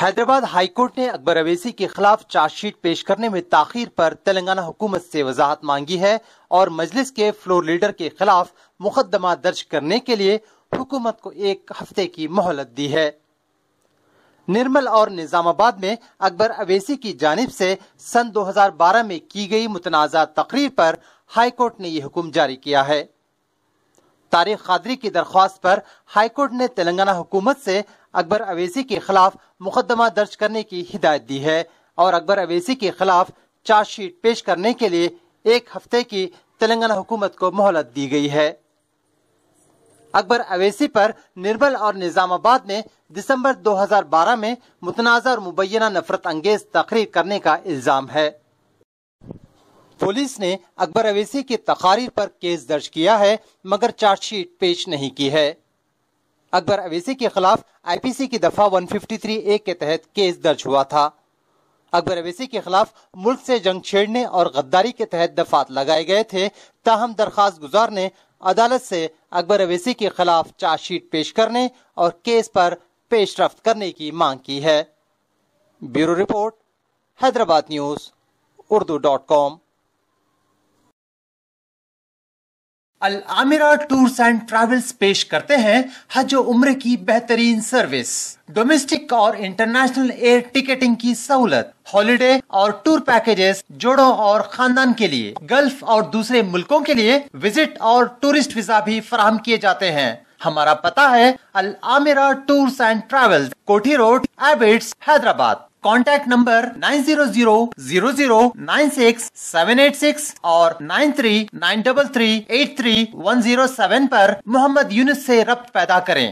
Hyderabad high court ने अकबर अवेसी के खिलाफ चार्जशीट पेश करने में ताखिर पर तेलंगाना हुकूमत से वजाहत मांगी है और मजलिस के फ्लोर लीडर के खिलाफ मुकदमा दर्ज करने के लिए हुकूमत को एक हफ्ते की मोहलत दी है निर्मल और निजामाबाद में अकबर अवेसी की जानब से सन 2012 में की गई मुतनाज़ा तकरीर पर हाईकोर्ट ने यह हुक्म जारी किया है तारिक कादरी की दरख्वास्त पर हाईकोर्ट ने तेलंगाना हुकूमत से अकबर अवेसी के खिलाफ मुकदमा दर्ज करने की हिदायत दी है और अकबर अवेसी के खिलाफ चार्जशीट पेश करने के लिए एक हफ्ते की तेलंगाना हुकूमत को मोहलत दी गई है अकबर अवेसी पर निर्बल और निजामाबाद में दिसंबर 2012 में मुतनाज़ा और मुबैना नफरत अंगेज तकरीर करने का इल्ज़ाम है पुलिस ने अकबर अवेसी की तकारीर पर केस दर्ज किया है मगर चार्जशीट पेश नहीं की है अकबर अवेसी के खिलाफ आईपीसी की दफा 153 ए के तहत केस दर्ज हुआ था अकबर अवेसी के खिलाफ मुल्क से जंग छेड़ने और गद्दारी के तहत दफात लगाए गए थे ताहम दरखास्त गुजार ने अदालत से अकबर अवेसी के खिलाफ चार्जशीट पेश करने और केस पर पेशरफ करने की मांग की है bureau report Hyderabad news Urdu dot com Al Amira tours and travels पेश करते हैं हज उम्र की बेहतरीन सर्विस डोमेस्टिक और इंटरनेशनल एयर टिकटिंग की सहूलत हॉलिडे और टूर पैकेजेस जोड़ों और खानदान के लिए गल्फ और दूसरे मुल्कों के लिए विजिट और टूरिस्ट वीजा भी फराहम किए जाते हैं हमारा पता है Al Amira tours and travels Koti road Abids Hyderabad contact number nine zero zero zero zero nine six seven eight six और nine three nine double three eight three one zero seven पर मोहम्मद यूनिस से रब्त पैदा करें